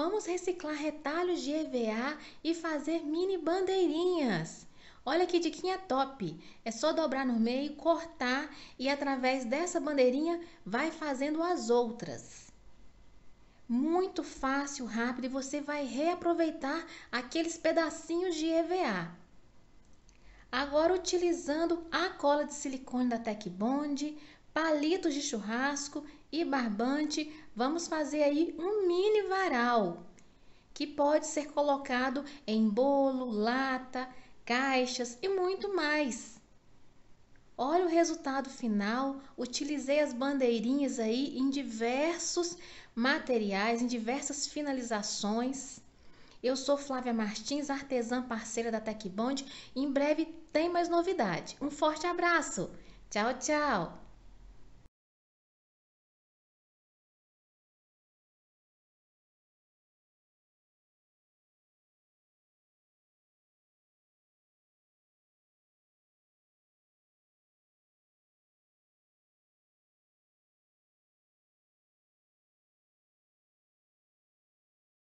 Vamos reciclar retalhos de EVA e fazer mini bandeirinhas. Olha que diquinha top! É só dobrar no meio, cortar e através dessa bandeirinha vai fazendo as outras. Muito fácil, rápido e você vai reaproveitar aqueles pedacinhos de EVA. Agora utilizando a cola de silicone da Tec Bond, palitos de churrasco e barbante, vamos fazer aí um mini varal que pode ser colocado em bolo, lata, caixas e muito mais. Olha o resultado final. Utilizei as bandeirinhas aí em diversos materiais, em diversas finalizações. Eu sou Flávia Martins, artesã parceira da Tecbond. Em breve tem mais novidade. Um forte abraço. Tchau, tchau.